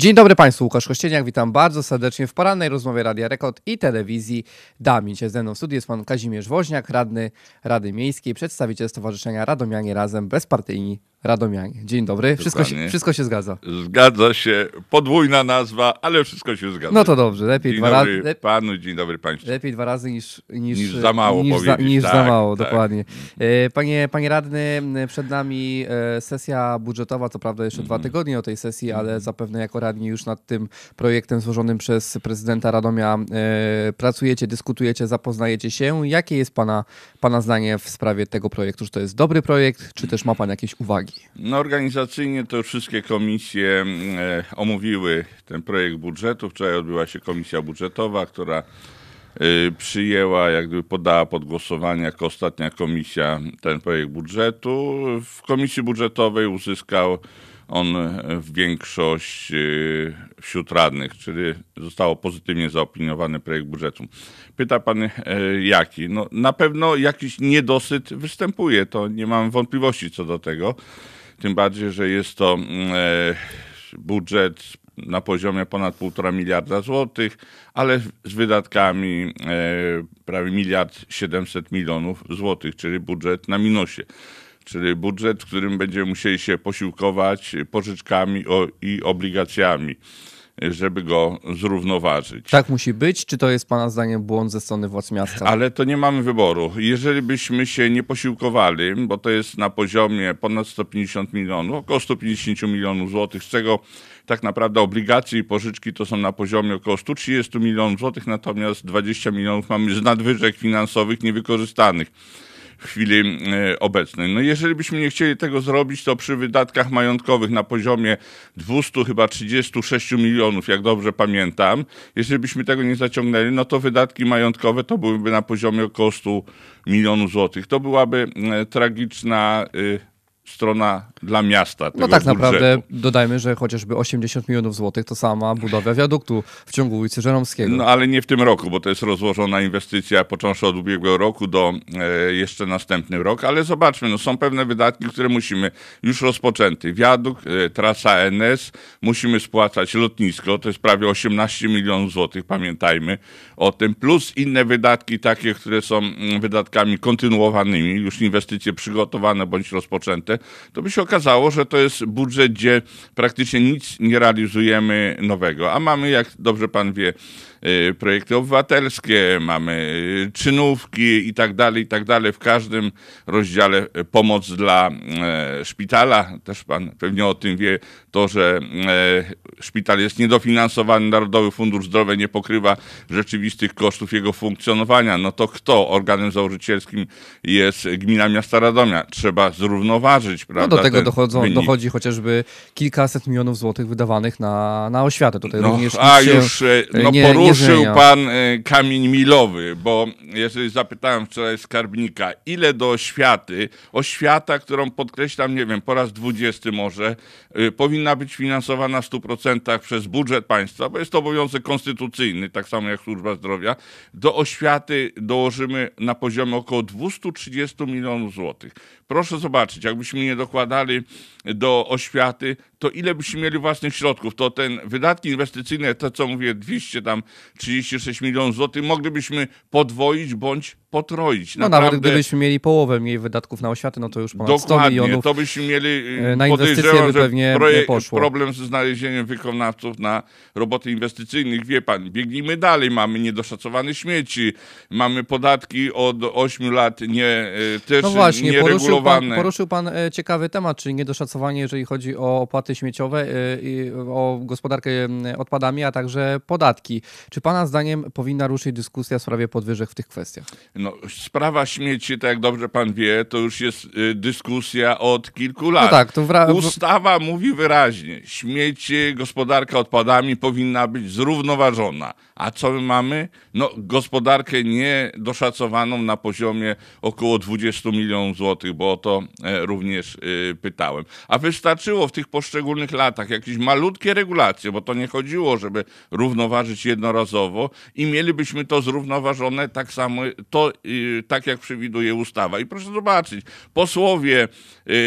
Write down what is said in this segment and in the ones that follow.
Dzień dobry Państwu, Łukasz Kościeniak, witam bardzo serdecznie w porannej rozmowie Radia Rekord i Telewizji Damin. Dzisiaj ze mną w studiu jest Pan Kazimierz Woźniak, radny Rady Miejskiej, przedstawiciel Stowarzyszenia Radomianie Razem Bezpartyjni Radomianie. Dzień dobry. Wszystko się, wszystko się zgadza. Zgadza się. Podwójna nazwa, ale wszystko się zgadza. No to dobrze. Lepiej dzień dwa razy. dobry panu, dzień dobry państwu. Lepiej dwa razy niż, niż, niż za mało niż za, niż tak, za mało, tak. dokładnie. E, panie, panie radny, przed nami e, sesja budżetowa, co prawda jeszcze mm. dwa mhm. tygodnie o tej sesji, ale mhm. zapewne jako radni już nad tym projektem złożonym przez prezydenta Radomia e, pracujecie, dyskutujecie, zapoznajecie się. Jakie jest pana, pana zdanie w sprawie tego projektu? Czy to jest dobry projekt, czy też ma pan jakieś uwagi? uwagi? No, organizacyjnie to już wszystkie komisje e, omówiły ten projekt budżetu. Wczoraj odbyła się komisja budżetowa, która e, przyjęła, jak gdyby podała pod głosowanie jako ostatnia komisja ten projekt budżetu. W komisji budżetowej uzyskał on e, w większość e, wśród radnych, czyli zostało pozytywnie zaopiniowany projekt budżetu. Pyta pan e, jaki? No, na pewno jakiś niedosyt występuje, to nie mam wątpliwości co do tego. Tym bardziej, że jest to mm, budżet na poziomie ponad 1,5 miliarda złotych, ale z wydatkami prawie miliard 700 milionów złotych, czyli budżet na minusie czyli budżet, w którym będziemy musieli się posiłkować pożyczkami i obligacjami żeby go zrównoważyć. Tak musi być? Czy to jest Pana zdaniem błąd ze strony władz miasta? Ale to nie mamy wyboru. Jeżeli byśmy się nie posiłkowali, bo to jest na poziomie ponad 150 milionów, około 150 milionów złotych, z czego tak naprawdę obligacje i pożyczki to są na poziomie około 130 milionów złotych, natomiast 20 milionów mamy z nadwyżek finansowych niewykorzystanych w chwili e, obecnej. No jeżeli byśmy nie chcieli tego zrobić, to przy wydatkach majątkowych na poziomie 200 chyba 36 milionów, jak dobrze pamiętam, jeżeli byśmy tego nie zaciągnęli, no to wydatki majątkowe to byłyby na poziomie około 100 milionów złotych. To byłaby e, tragiczna e, strona dla miasta. no tak budżetu. naprawdę dodajmy, że chociażby 80 milionów złotych to sama budowa wiaduktu w ciągu ulicy Żeromskiego. No ale nie w tym roku, bo to jest rozłożona inwestycja począwszy od ubiegłego roku do e, jeszcze następny rok, ale zobaczmy, no są pewne wydatki, które musimy już rozpoczęty. Wiadukt, e, trasa NS, musimy spłacać lotnisko, to jest prawie 18 milionów złotych, pamiętajmy o tym, plus inne wydatki takie, które są mm, wydatkami kontynuowanymi, już inwestycje przygotowane bądź rozpoczęte, to by się okazało, że to jest budżet, gdzie praktycznie nic nie realizujemy nowego. A mamy, jak dobrze pan wie, Y, projekty obywatelskie, mamy y, czynówki i tak dalej, i tak dalej. W każdym rozdziale y, pomoc dla szpitala. Też pan pewnie o tym wie, to, że szpital jest niedofinansowany, Narodowy Fundusz Zdrowia nie pokrywa rzeczywistych kosztów jego funkcjonowania. No to kto? Organem założycielskim jest gmina miasta Radomia. Trzeba zrównoważyć, prawda? No do tego dochodzą, dochodzi chociażby kilkaset milionów złotych wydawanych na, na oświatę. Tutaj no, również a już no, nie, nie poruszył pan y, kamień milowy, bo jeżeli zapytałem wczoraj skarbnika, ile do oświaty, oświata, którą podkreślam, nie wiem, po raz dwudziesty może, y, powinna być finansowana w 100% przez budżet państwa, bo jest to obowiązek konstytucyjny, tak samo jak służba zdrowia, do oświaty dołożymy na poziomie około 230 milionów złotych. Proszę zobaczyć, jakbyśmy nie dokładali do oświaty, to ile byśmy mieli własnych środków, to ten wydatki inwestycyjne, to co mówię, 200 tam 36 milionów złotych, moglibyśmy podwoić bądź potroić. No Naprawdę... nawet gdybyśmy mieli połowę mniej wydatków na oświatę, no to już ponad Dokładnie, 100 milionów. to byśmy mieli, e, y, na inwestycje by pewnie projekt, nie poszło. problem ze znalezieniem wykonawców na roboty inwestycyjnych, wie pan, biegnijmy dalej, mamy niedoszacowane śmieci, mamy podatki od 8 lat nie, y, też no właśnie, Pan, poruszył pan e, ciekawy temat, czyli niedoszacowanie, jeżeli chodzi o opłaty śmieciowe, e, o gospodarkę odpadami, a także podatki. Czy pana zdaniem powinna ruszyć dyskusja w sprawie podwyżek w tych kwestiach? No, sprawa śmieci, tak jak dobrze pan wie, to już jest y, dyskusja od kilku lat. No tak, to wra... Ustawa mówi wyraźnie, śmieci, gospodarka odpadami powinna być zrównoważona. A co my mamy? No, gospodarkę niedoszacowaną na poziomie około 20 milionów złotych, bo o to e, również e, pytałem. A wystarczyło w tych poszczególnych latach jakieś malutkie regulacje, bo to nie chodziło, żeby równoważyć jednorazowo i mielibyśmy to zrównoważone tak samo, to, y, tak jak przewiduje ustawa. I proszę zobaczyć, posłowie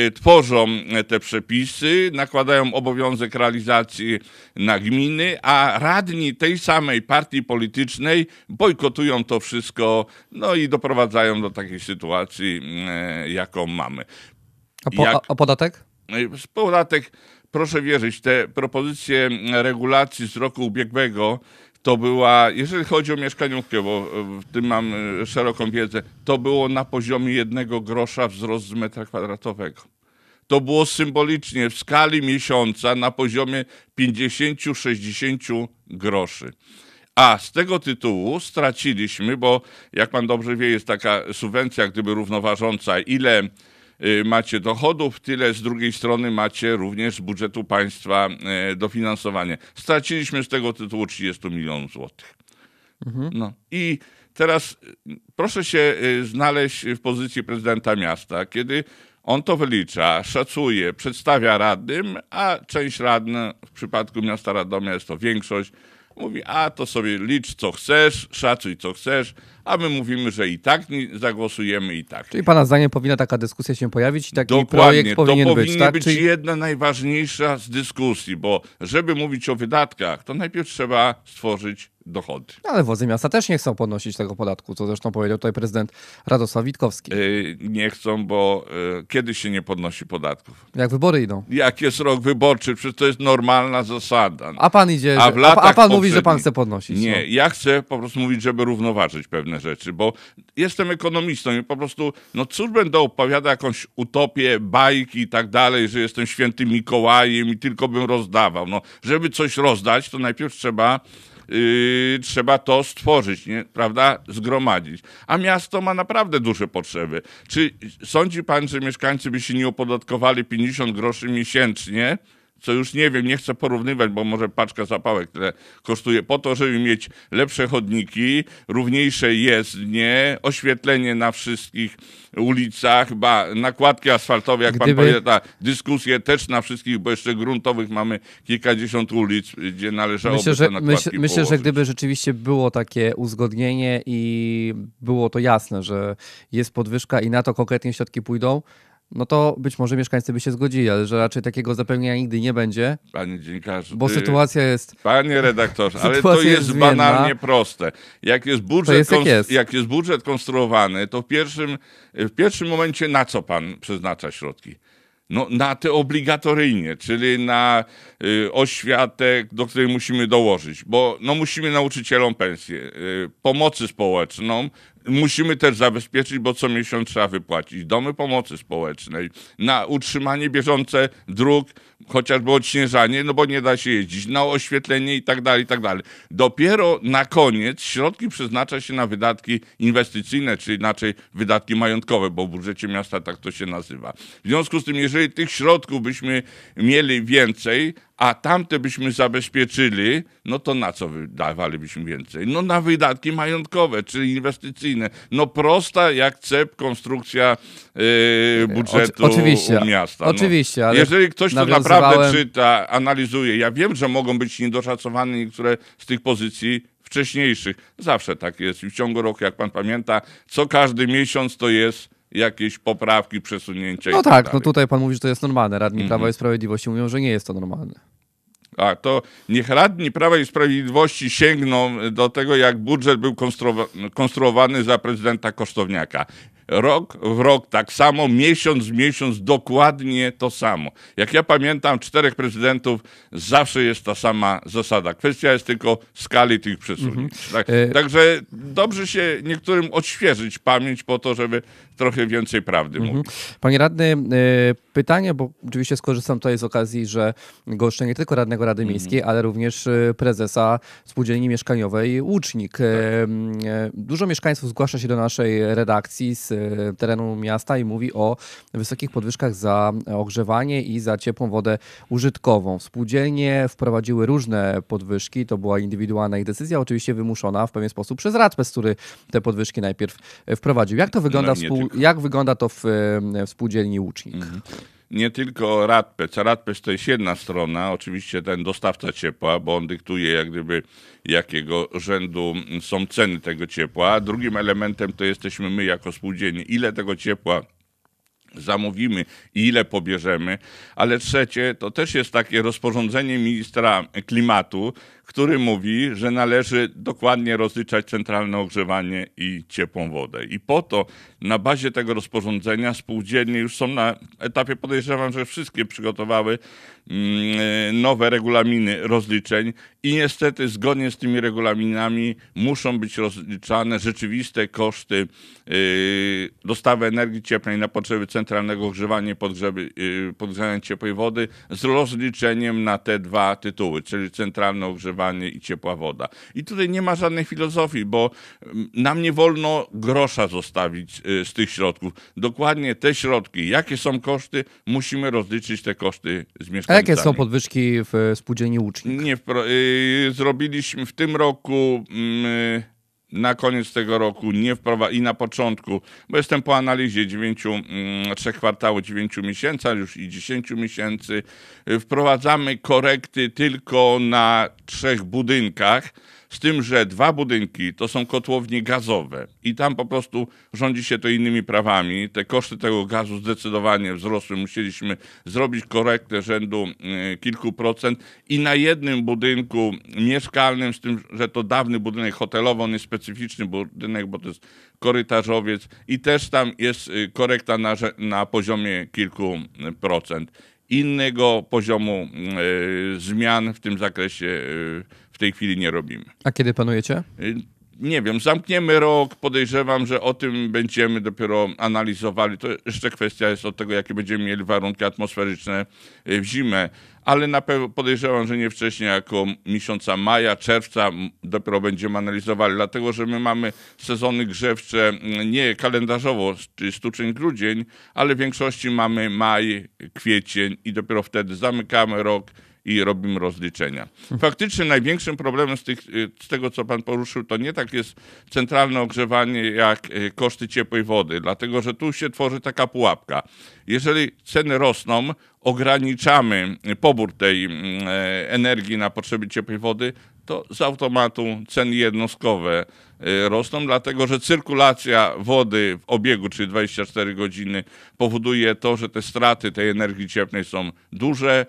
y, tworzą e, te przepisy, nakładają obowiązek realizacji na gminy, a radni tej samej partii politycznej bojkotują to wszystko, no i doprowadzają do takiej sytuacji, jaką mamy. A, po, Jak... a, podatek? No podatek, proszę wierzyć, te propozycje regulacji z roku ubiegłego to była, jeżeli chodzi o mieszkaniówkę, bo e, w tym mam e, szeroką wiedzę, to było na poziomie jednego grosza wzrost z metra kwadratowego. To było symbolicznie w skali miesiąca na poziomie 50-60 groszy. A z tego tytułu straciliśmy, bo jak pan dobrze wie, jest taka subwencja, gdyby równoważąca, ile y, macie dochodów, tyle z drugiej strony macie również z budżetu państwa e, dofinansowanie. Straciliśmy z tego tytułu 30 milionów złotych. Mhm. No i teraz y, proszę się y, znaleźć w pozycji prezydenta miasta, kiedy on to wylicza, szacuje, przedstawia radnym, a część radna w przypadku miasta Radomia jest to większość, Mówi, a to sobie licz co chcesz, szacuj co chcesz, a my mówimy, że i tak zagłosujemy, i tak. Czyli Pana zdaniem powinna taka dyskusja się pojawić i taki Dokładnie. projekt powinien to być, tak? być jedna najważniejsza z dyskusji, bo żeby mówić o wydatkach, to najpierw trzeba stworzyć dochody. No, ale władze miasta też nie chcą podnosić tego podatku, co zresztą powiedział tutaj prezydent Radosław Witkowski. Yy, nie chcą, bo yy, kiedy się nie podnosi podatków? Jak wybory idą. Jak jest rok wyborczy, przecież to jest normalna zasada. A pan idzie, a, w latach a pan mówi, że pan chce podnosić. Nie, no. ja chcę po prostu mówić, żeby równoważyć pewne pewne rzeczy, bo jestem ekonomistą i po prostu, no cóż będę opowiadał jakąś utopię, bajki i tak dalej, że jestem świętym Mikołajem i tylko bym rozdawał. No, żeby coś rozdać, to najpierw trzeba Yy, trzeba to stworzyć, nie? prawda? Zgromadzić. A miasto ma naprawdę duże potrzeby. Czy sądzi pan, że mieszkańcy by się nie opodatkowali 50 groszy miesięcznie? co już nie wiem, nie chcę porównywać, bo może paczka zapałek tyle kosztuje, po to, żeby mieć lepsze chodniki, równiejsze jezdnie, oświetlenie na wszystkich ulicach, ba, nakładki asfaltowe, jak Gdyby... pan ta dyskusje też na wszystkich, bo jeszcze gruntowych mamy kilkadziesiąt ulic, gdzie należałoby myślę, że, myśl, myślę, że gdyby rzeczywiście było takie uzgodnienie i było to jasne, że jest podwyżka i na to konkretnie środki pójdą, no to być może mieszkańcy by się zgodzili, ale że raczej takiego zapełnienia nigdy nie będzie. Panie dziennikarzu, bo ty, sytuacja jest. Panie redaktorze, ale to jest, jest banalnie proste. Jak jest, budżet jest, jak, jest. jak jest budżet konstruowany, to w pierwszym, w pierwszym momencie na co pan przeznacza środki? No, na te obligatoryjnie, czyli na y, oświatę, do której musimy dołożyć, bo no, musimy nauczycielom pensję, y, pomocy społeczną, musimy też zabezpieczyć, bo co miesiąc trzeba wypłacić domy pomocy społecznej, na utrzymanie bieżące dróg, chociażby odśnieżanie, no bo nie da się jeździć, na oświetlenie i tak dalej, i tak dalej. Dopiero na koniec środki przeznacza się na wydatki inwestycyjne, czy inaczej wydatki majątkowe, bo w budżecie miasta tak to się nazywa. W związku z tym, jeżeli tych środków byśmy mieli więcej, a tamte byśmy zabezpieczyli, no to na co wydawalibyśmy więcej? No na wydatki majątkowe, czyli inwestycyjne. No prosta jak cep konstrukcja yy, budżetu oczywiście, miasta. No. Oczywiście, ale Jeżeli ktoś to naprawdę czyta, analizuje, ja wiem, że mogą być niedoszacowane niektóre z tych pozycji, wcześniejszych. Zawsze tak jest i w ciągu roku, jak pan pamięta, co każdy miesiąc to jest jakieś poprawki, przesunięcia. No tak, tak no tutaj pan mówi, że to jest normalne. Radni mm -hmm. Prawa i Sprawiedliwości mówią, że nie jest to normalne. A to niech radni Prawa i Sprawiedliwości sięgną do tego, jak budżet był konstruowany za prezydenta Kosztowniaka. Rok w rok tak samo, miesiąc w miesiąc dokładnie to samo. Jak ja pamiętam, czterech prezydentów zawsze jest ta sama zasada. Kwestia jest tylko skali tych przesunięć. Mhm. Tak, e... Także dobrze się niektórym odświeżyć pamięć po to, żeby trochę więcej prawdy mhm. mówić. Panie radny, e, pytanie, bo oczywiście skorzystam tutaj z okazji, że goszczę nie tylko radnego Rady mhm. Miejskiej, ale również e, prezesa Spółdzielni Mieszkaniowej Łucznik. E, tak. Dużo mieszkańców zgłasza się do naszej redakcji z terenu miasta i mówi o wysokich podwyżkach za ogrzewanie i za ciepłą wodę użytkową. Spółdzielnie wprowadziły różne podwyżki, to była indywidualna ich decyzja, oczywiście wymuszona w pewien sposób przez Radpes, który te podwyżki najpierw wprowadził. Jak to wygląda, no współ... jak wygląda to w, w spółdzielni Łucznik? Mhm nie tylko Radpec, a Radpec to jest jedna strona, oczywiście ten dostawca ciepła, bo on dyktuje jak gdyby jakiego rzędu mm, są ceny tego ciepła. Drugim elementem to jesteśmy my jako spółdzielni, ile tego ciepła zamówimy i ile pobierzemy, ale trzecie to też jest takie rozporządzenie ministra klimatu, który mówi, że należy dokładnie rozliczać centralne ogrzewanie i ciepłą wodę. I po to na bazie tego rozporządzenia spółdzielnie już są na etapie, podejrzewam, że wszystkie przygotowały mm, nowe regulaminy rozliczeń i niestety zgodnie z tymi regulaminami muszą być rozliczane rzeczywiste koszty yy, dostawy energii cieplnej na potrzeby centralnego ogrzewania i podgrzewania yy, ciepłej wody z rozliczeniem na te dwa tytuły, czyli centralne ogrzewanie ogrzewanie i ciepła woda. I tutaj nie ma żadnej filozofii, bo mm, nam nie wolno grosza zostawić y, z tych środków. Dokładnie te środki, jakie są koszty, musimy rozliczyć te koszty z mieszkańcami. A jakie są podwyżki w spółdzielni Łucznik? Nie, w, y, zrobiliśmy w tym roku... Y, na koniec tego roku nie wprowadzi i na początku, bo jestem po analizie dziewięciu 3 kwartału 9 miesięcy, już i 10 miesięcy, wprowadzamy korekty tylko na trzech budynkach z tym, że dwa budynki to są kotłownie gazowe i tam po prostu rządzi się to innymi prawami. Te koszty tego gazu zdecydowanie wzrosły. Musieliśmy zrobić korektę rzędu y, kilku procent i na jednym budynku mieszkalnym, z tym, że to dawny budynek hotelowy, on jest specyficzny budynek, bo to jest korytarzowiec i też tam jest y, korekta na, na poziomie kilku y, procent. Innego poziomu y, zmian w tym zakresie y, w tej chwili nie robimy. A kiedy panujecie? Y, nie wiem, zamkniemy rok, podejrzewam, że o tym będziemy dopiero analizowali. To jeszcze kwestia jest od tego, jakie będziemy mieli warunki atmosferyczne y, w zimę, ale na pewno podejrzewam, że nie wcześniej, jako miesiąca maja, czerwca dopiero będziemy analizowali, dlatego że my mamy sezony grzewcze mm, nie kalendarzowo, czy styczeń, grudzień, ale w większości mamy maj, kwiecień i dopiero wtedy zamykamy rok i robimy rozliczenia. Faktycznie największym problemem z, tych, y, z tego, co Pan poruszył, to nie tak jest centralne ogrzewanie jak y, koszty ciepłej wody, dlatego że tu się tworzy taka pułapka. Jeżeli ceny rosną, ograniczamy y, pobór tej mm, e, energii na potrzeby ciepłej wody, to z automatu ceny jednostkowe rosną, dlatego że cyrkulacja wody w obiegu, czyli 24 godziny, powoduje to, że te straty tej energii cieplnej są duże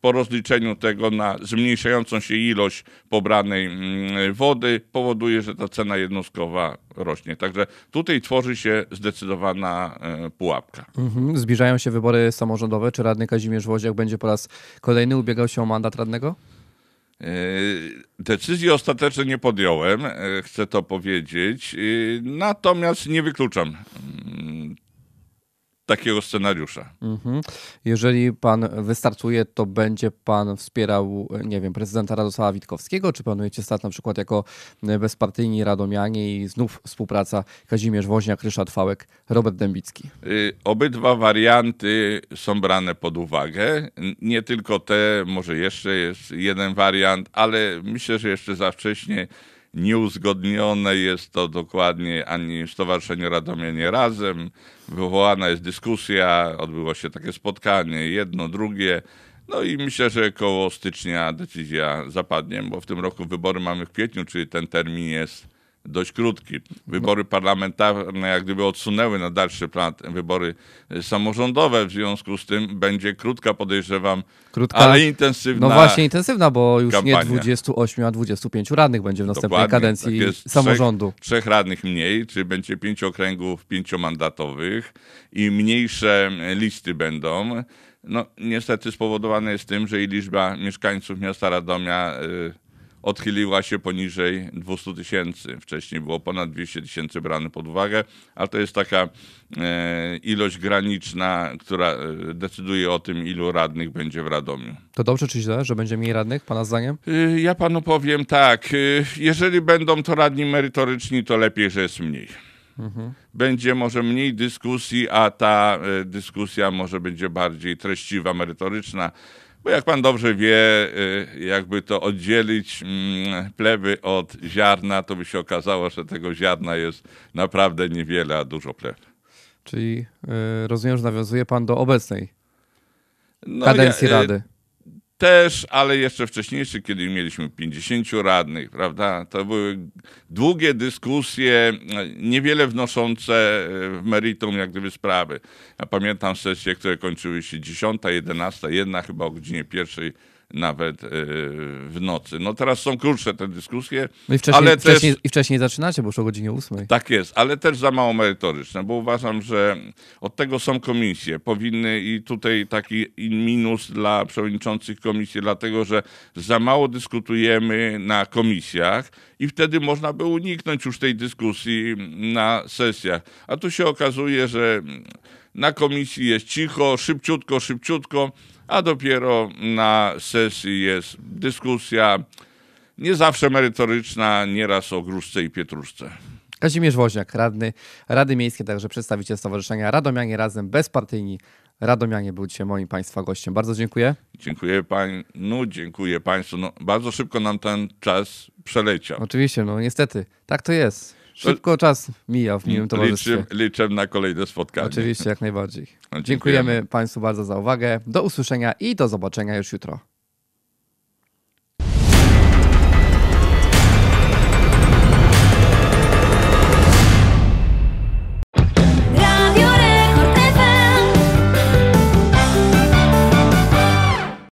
po rozliczeniu tego na zmniejszającą się ilość pobranej mm, wody powoduje, że ta cena jednostkowa rośnie. Także tutaj tworzy się zdecydowana e, pułapka. Mhm. Zbliżają się wybory samorządowe. Czy radny Kazimierz Woziak będzie po raz kolejny ubiegał się o mandat radnego? E, decyzji ostatecznej nie podjąłem, e, chcę to powiedzieć, natomiast nie wykluczam mm, takiego scenariusza. Mhm. Jeżeli pan wystartuje, to będzie pan wspierał, nie wiem, prezydenta Radosława Witkowskiego, czy planujecie stać na przykład jako bezpartyjni radomianie i znów współpraca Kazimierz Woźniak, Ryszard Fałek, Robert Dębicki? Y, obydwa warianty są brane pod uwagę. Nie tylko te, może jeszcze jest jeden wariant, ale myślę, że jeszcze za wcześnie Nieuzgodnione jest to dokładnie ani Stowarzyszenie Radomienie Razem. Wywołana jest dyskusja, odbyło się takie spotkanie, jedno, drugie. No i myślę, że koło stycznia decyzja zapadnie, bo w tym roku wybory mamy w kwietniu, czyli ten termin jest dość krótki. Wybory parlamentarne jak gdyby odsunęły na dalszy plan wybory e, samorządowe, w związku z tym będzie krótka, podejrzewam, krótka, ale intensywna. No właśnie intensywna, bo już kampania. nie 28, a 25 radnych będzie w następnej Dokładnie, tak kadencji tak samorządu. Trzech, trzech, radnych mniej, czyli będzie pięć okręgów pięciomandatowych i mniejsze listy będą. No niestety spowodowane jest tym, że i liczba mieszkańców miasta Radomia... Yy, odchyliła się poniżej 200 tysięcy. Wcześniej było ponad 200 tysięcy brane pod uwagę, ale to jest taka e, ilość graniczna, która e, decyduje o tym, ilu radnych będzie w Radomiu. To dobrze czy źle, że będzie mniej radnych, pana zdaniem? Y, ja panu powiem tak. Y, jeżeli będą to radni merytoryczni, to lepiej, że jest mniej. Mhm. Będzie może mniej dyskusji, a ta dyskusja może będzie bardziej treściwa, merytoryczna. Bo jak pan dobrze wie, y, jakby to oddzielić mm, plewy od ziarna, to by się okazało, że tego ziarna jest naprawdę niewiele, a dużo plew. Czyli y, rozumiem, że nawiązuje pan do obecnej no, kadencji ja, y, Rady też, ale jeszcze wcześniejszy, kiedy mieliśmy 50 radnych, prawda? To były długie dyskusje, niewiele wnoszące e, w meritum jak gdyby sprawy. Ja pamiętam sesje, które kończyły się 10, 11, jedna chyba o godzinie pierwszej nawet y, w nocy. No teraz są krótsze te dyskusje. No i, wcześniej, ale też, wcześniej, I wcześniej zaczynacie, bo już o godzinie 8. Tak jest, ale też za mało merytoryczne, bo uważam, że od tego są komisje. Powinny i tutaj taki minus dla przewodniczących komisji, dlatego że za mało dyskutujemy na komisjach i wtedy można by uniknąć już tej dyskusji na sesjach. A tu się okazuje, że na komisji jest cicho, szybciutko, szybciutko a dopiero na sesji jest dyskusja, nie zawsze merytoryczna, nieraz o gruszce i pietruszce. Kazimierz Woźniak, radny Rady Miejskiej, także przedstawiciel Stowarzyszenia Radomianie Razem Bezpartyjni. Radomianie był dzisiaj moim Państwa gościem. Bardzo dziękuję. Dziękuję Panu, dziękuję Państwu. No, bardzo szybko nam ten czas przeleciał. Oczywiście, no niestety, tak to jest. Szybko czas mija w miłym towarzystwie. Liczę, liczę na kolejne spotkanie. Oczywiście, jak najbardziej. Dziękujemy Państwu bardzo za uwagę. Do usłyszenia i do zobaczenia już jutro.